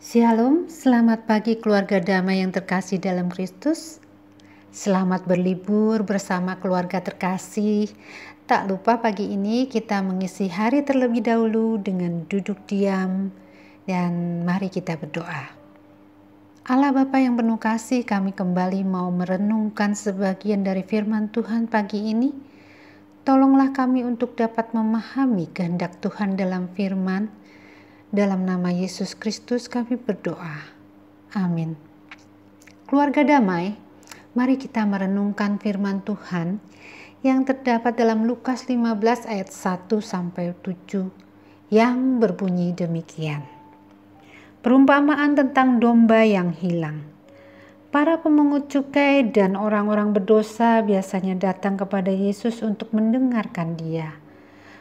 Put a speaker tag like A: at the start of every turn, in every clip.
A: Shalom, selamat pagi keluarga damai yang terkasih dalam Kristus. Selamat berlibur bersama keluarga terkasih. Tak lupa pagi ini kita mengisi hari terlebih dahulu dengan duduk diam dan mari kita berdoa. Allah Bapa yang penuh kasih, kami kembali mau merenungkan sebagian dari firman Tuhan pagi ini. Tolonglah kami untuk dapat memahami kehendak Tuhan dalam firman dalam nama Yesus Kristus kami berdoa. Amin. Keluarga damai, mari kita merenungkan firman Tuhan yang terdapat dalam Lukas 15 ayat 1 sampai 7 yang berbunyi demikian. Perumpamaan tentang domba yang hilang. Para pemungut cukai dan orang-orang berdosa biasanya datang kepada Yesus untuk mendengarkan dia.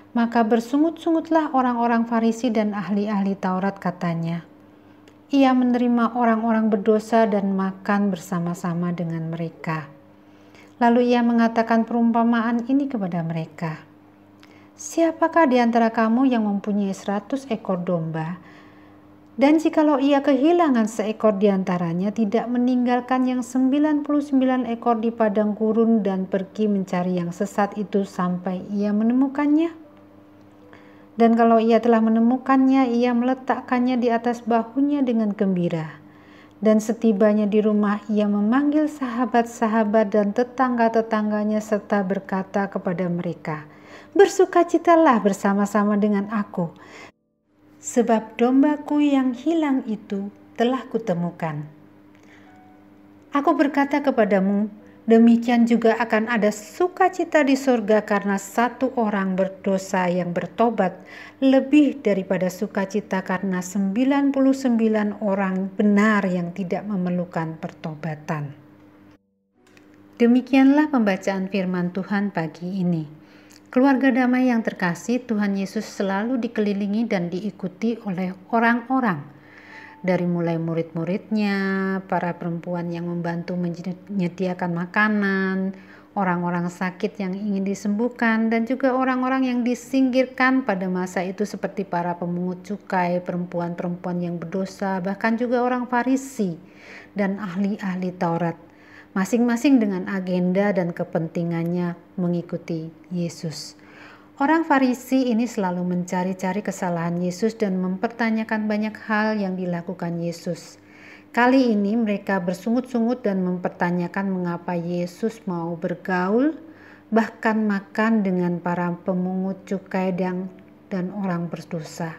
A: Maka bersungut-sungutlah orang-orang Farisi dan ahli-ahli Taurat katanya. Ia menerima orang-orang berdosa dan makan bersama-sama dengan mereka. Lalu ia mengatakan perumpamaan ini kepada mereka. Siapakah di antara kamu yang mempunyai seratus ekor domba dan jikalau ia kehilangan seekor di antaranya, tidak meninggalkan yang sembilan puluh sembilan ekor di padang gurun dan pergi mencari yang sesat itu sampai ia menemukannya dan kalau ia telah menemukannya, ia meletakkannya di atas bahunya dengan gembira. Dan setibanya di rumah, ia memanggil sahabat-sahabat dan tetangga-tetangganya serta berkata kepada mereka, "Bersukacitalah bersama-sama dengan aku, sebab dombaku yang hilang itu telah kutemukan." Aku berkata kepadamu, demikian juga akan ada sukacita di surga karena satu orang berdosa yang bertobat lebih daripada sukacita karena 99 orang benar yang tidak memerlukan pertobatan. Demikianlah pembacaan firman Tuhan pagi ini. Keluarga damai yang terkasih, Tuhan Yesus selalu dikelilingi dan diikuti oleh orang-orang dari mulai murid-muridnya, para perempuan yang membantu menyediakan makanan, orang-orang sakit yang ingin disembuhkan, dan juga orang-orang yang disingkirkan pada masa itu seperti para pemungut cukai, perempuan-perempuan yang berdosa, bahkan juga orang Farisi dan ahli-ahli Taurat. Masing-masing dengan agenda dan kepentingannya mengikuti Yesus. Orang Farisi ini selalu mencari-cari kesalahan Yesus dan mempertanyakan banyak hal yang dilakukan Yesus. Kali ini mereka bersungut-sungut dan mempertanyakan mengapa Yesus mau bergaul, bahkan makan dengan para pemungut cukai dan, dan orang berdosa.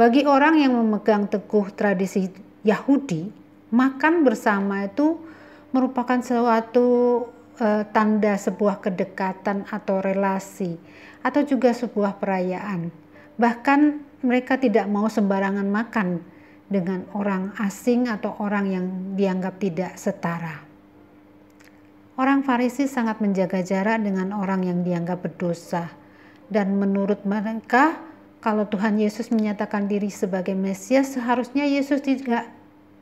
A: Bagi orang yang memegang teguh tradisi Yahudi, makan bersama itu merupakan suatu e, tanda sebuah kedekatan atau relasi, atau juga sebuah perayaan. Bahkan mereka tidak mau sembarangan makan dengan orang asing atau orang yang dianggap tidak setara. Orang Farisi sangat menjaga jarak dengan orang yang dianggap berdosa, dan menurut mereka, kalau Tuhan Yesus menyatakan diri sebagai Mesias, seharusnya Yesus tidak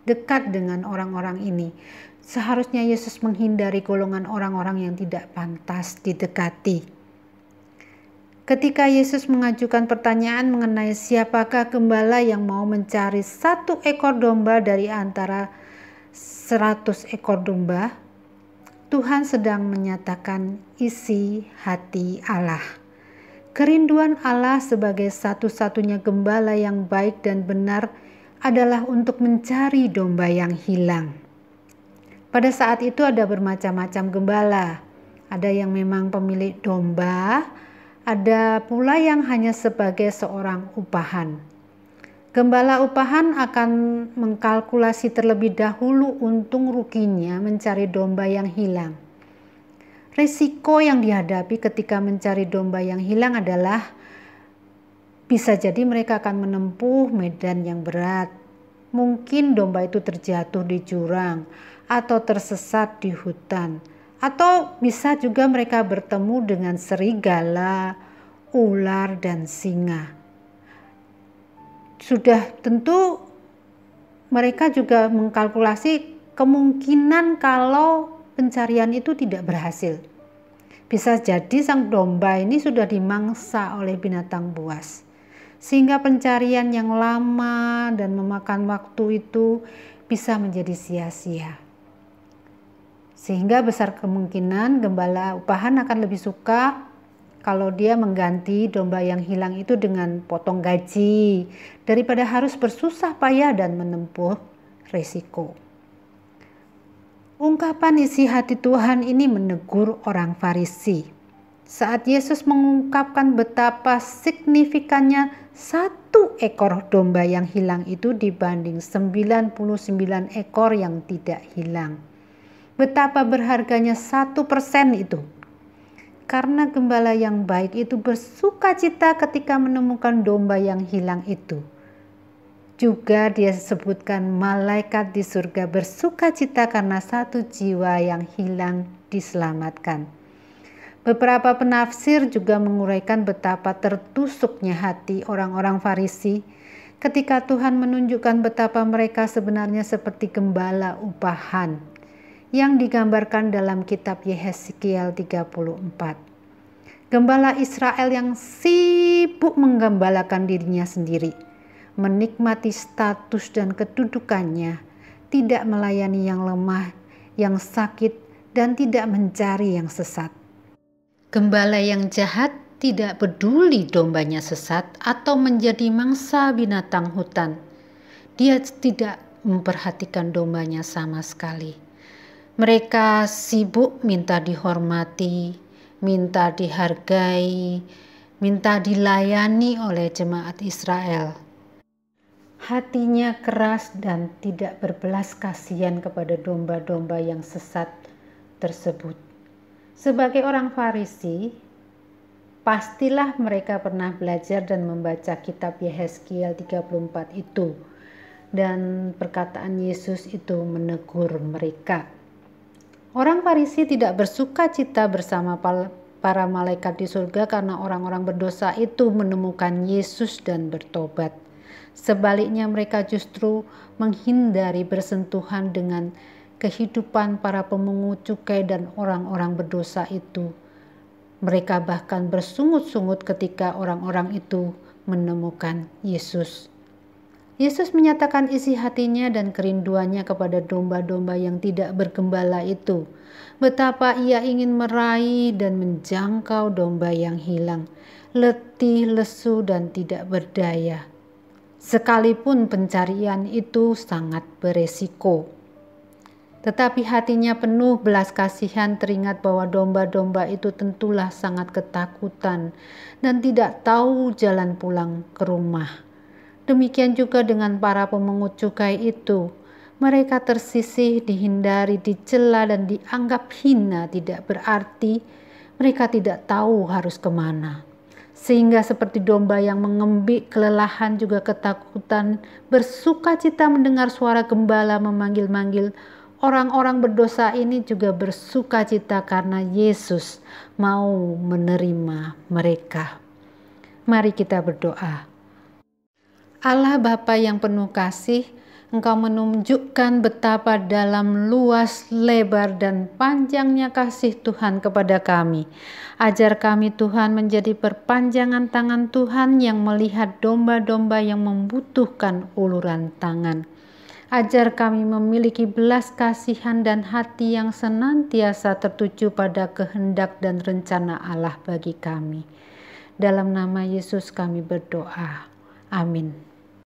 A: dekat dengan orang-orang ini, Seharusnya Yesus menghindari golongan orang-orang yang tidak pantas didekati. Ketika Yesus mengajukan pertanyaan mengenai siapakah gembala yang mau mencari satu ekor domba dari antara seratus ekor domba, Tuhan sedang menyatakan isi hati Allah. Kerinduan Allah sebagai satu-satunya gembala yang baik dan benar adalah untuk mencari domba yang hilang. Pada saat itu ada bermacam-macam gembala. Ada yang memang pemilik domba, ada pula yang hanya sebagai seorang upahan. Gembala upahan akan mengkalkulasi terlebih dahulu untung ruginya mencari domba yang hilang. Risiko yang dihadapi ketika mencari domba yang hilang adalah bisa jadi mereka akan menempuh medan yang berat. Mungkin domba itu terjatuh di jurang atau tersesat di hutan, atau bisa juga mereka bertemu dengan serigala, ular, dan singa. Sudah tentu mereka juga mengkalkulasi kemungkinan kalau pencarian itu tidak berhasil. Bisa jadi sang domba ini sudah dimangsa oleh binatang buas. Sehingga pencarian yang lama dan memakan waktu itu bisa menjadi sia-sia. Sehingga besar kemungkinan gembala upahan akan lebih suka kalau dia mengganti domba yang hilang itu dengan potong gaji daripada harus bersusah payah dan menempuh risiko. Ungkapan isi hati Tuhan ini menegur orang Farisi. Saat Yesus mengungkapkan betapa signifikannya satu ekor domba yang hilang itu dibanding 99 ekor yang tidak hilang. Betapa berharganya satu persen itu. Karena gembala yang baik itu bersuka cita ketika menemukan domba yang hilang itu. Juga dia sebutkan malaikat di surga bersuka cita karena satu jiwa yang hilang diselamatkan. Beberapa penafsir juga menguraikan betapa tertusuknya hati orang-orang Farisi ketika Tuhan menunjukkan betapa mereka sebenarnya seperti gembala upahan yang digambarkan dalam kitab Yehezkiel 34. Gembala Israel yang sibuk menggembalakan dirinya sendiri, menikmati status dan kedudukannya, tidak melayani yang lemah, yang sakit, dan tidak mencari yang sesat. Gembala yang jahat tidak peduli dombanya sesat atau menjadi mangsa binatang hutan. Dia tidak memperhatikan dombanya sama sekali. Mereka sibuk minta dihormati, minta dihargai, minta dilayani oleh jemaat Israel. Hatinya keras dan tidak berbelas kasihan kepada domba-domba yang sesat tersebut. Sebagai orang Farisi, pastilah mereka pernah belajar dan membaca kitab Yehezkiel 34 itu dan perkataan Yesus itu menegur mereka. Orang Farisi tidak bersuka cita bersama para malaikat di surga karena orang-orang berdosa itu menemukan Yesus dan bertobat. Sebaliknya mereka justru menghindari bersentuhan dengan kehidupan para pemungut cukai dan orang-orang berdosa itu. Mereka bahkan bersungut-sungut ketika orang-orang itu menemukan Yesus. Yesus menyatakan isi hatinya dan kerinduannya kepada domba-domba yang tidak bergembala itu. Betapa ia ingin meraih dan menjangkau domba yang hilang, letih, lesu, dan tidak berdaya. Sekalipun pencarian itu sangat beresiko. Tetapi hatinya penuh belas kasihan teringat bahwa domba-domba itu tentulah sangat ketakutan dan tidak tahu jalan pulang ke rumah. Demikian juga dengan para pemungut cukai itu. Mereka tersisih, dihindari, dicela, dan dianggap hina tidak berarti. Mereka tidak tahu harus kemana. Sehingga seperti domba yang mengembik, kelelahan juga ketakutan, bersuka cita mendengar suara gembala memanggil-manggil, orang-orang berdosa ini juga bersuka cita karena Yesus mau menerima mereka. Mari kita berdoa. Allah Bapa yang penuh kasih, Engkau menunjukkan betapa dalam luas, lebar, dan panjangnya kasih Tuhan kepada kami. Ajar kami Tuhan menjadi perpanjangan tangan Tuhan yang melihat domba-domba yang membutuhkan uluran tangan. Ajar kami memiliki belas kasihan dan hati yang senantiasa tertuju pada kehendak dan rencana Allah bagi kami. Dalam nama Yesus kami berdoa. Amin.